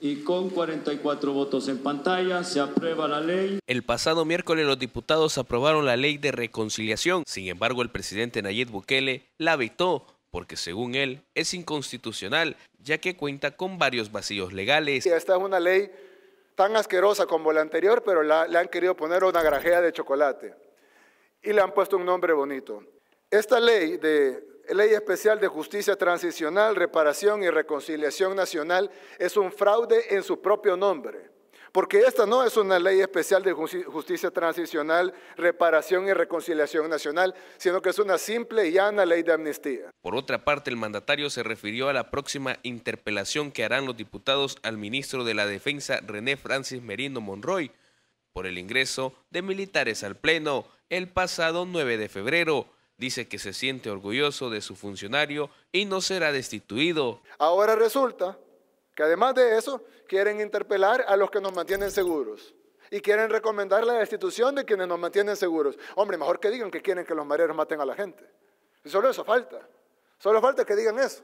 y con 44 votos en pantalla se aprueba la ley. El pasado miércoles los diputados aprobaron la ley de reconciliación, sin embargo el presidente Nayib Bukele la vetó porque según él es inconstitucional ya que cuenta con varios vacíos legales. Esta es una ley tan asquerosa como la anterior, pero le han querido poner una grajea de chocolate y le han puesto un nombre bonito. Esta ley de Ley Especial de Justicia Transicional, Reparación y Reconciliación Nacional es un fraude en su propio nombre, porque esta no es una ley especial de justicia transicional, reparación y reconciliación nacional, sino que es una simple y llana ley de amnistía. Por otra parte, el mandatario se refirió a la próxima interpelación que harán los diputados al ministro de la Defensa, René Francis Merino Monroy, por el ingreso de militares al Pleno el pasado 9 de febrero Dice que se siente orgulloso de su funcionario y no será destituido. Ahora resulta que además de eso quieren interpelar a los que nos mantienen seguros y quieren recomendar la destitución de quienes nos mantienen seguros. Hombre, mejor que digan que quieren que los mareros maten a la gente. Y solo eso falta. Solo falta que digan eso.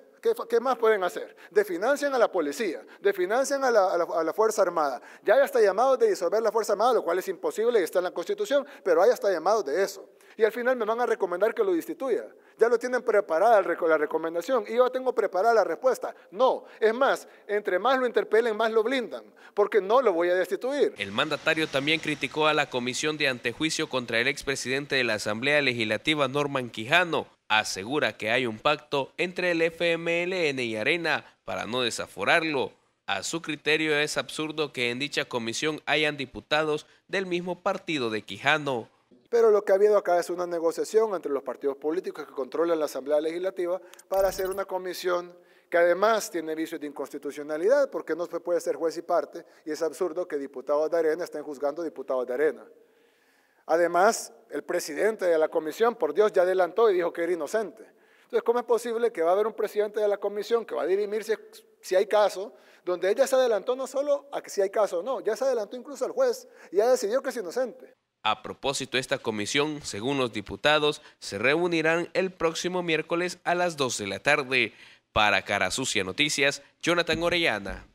¿Qué, más pueden hacer? Definancian a la policía, definancian a a la, Fuerza Armada. Ya hay hasta llamados de disolver la Fuerza Armada, lo cual es imposible y está en la Constitución, pero hay hasta llamados de eso. Y al final me van a recomendar que lo destituya. Ya lo tienen preparada la recomendación y yo tengo preparada la respuesta. No, es más, entre más lo interpelen, más lo blindan, porque no lo voy a destituir. El mandatario también criticó a la comisión de antejuicio contra el expresidente de la Asamblea Legislativa, Norman Quijano, asegura que hay un pacto entre el FMLN y Arena para no desaforarlo. A su criterio es absurdo que en dicha comisión hayan diputados del mismo partido de Quijano. Pero lo que ha habido acá es una negociación entre los partidos políticos que controlan la Asamblea Legislativa para hacer una comisión que además tiene vicios de inconstitucionalidad porque no se puede ser juez y parte y es absurdo que diputados de arena estén juzgando diputados de arena. Además, el presidente de la comisión, por Dios, ya adelantó y dijo que era inocente. Entonces, ¿cómo es posible que va a haber un presidente de la comisión que va a dirimir si, hay caso, donde ella se adelantó no solo a que si hay caso o no, ya se adelantó incluso al juez y ya decidió que es inocente? A propósito, esta comisión, según los diputados, se reunirán el próximo miércoles a las 2 de la tarde. Para Cara Sucia Noticias, Jonathan Orellana.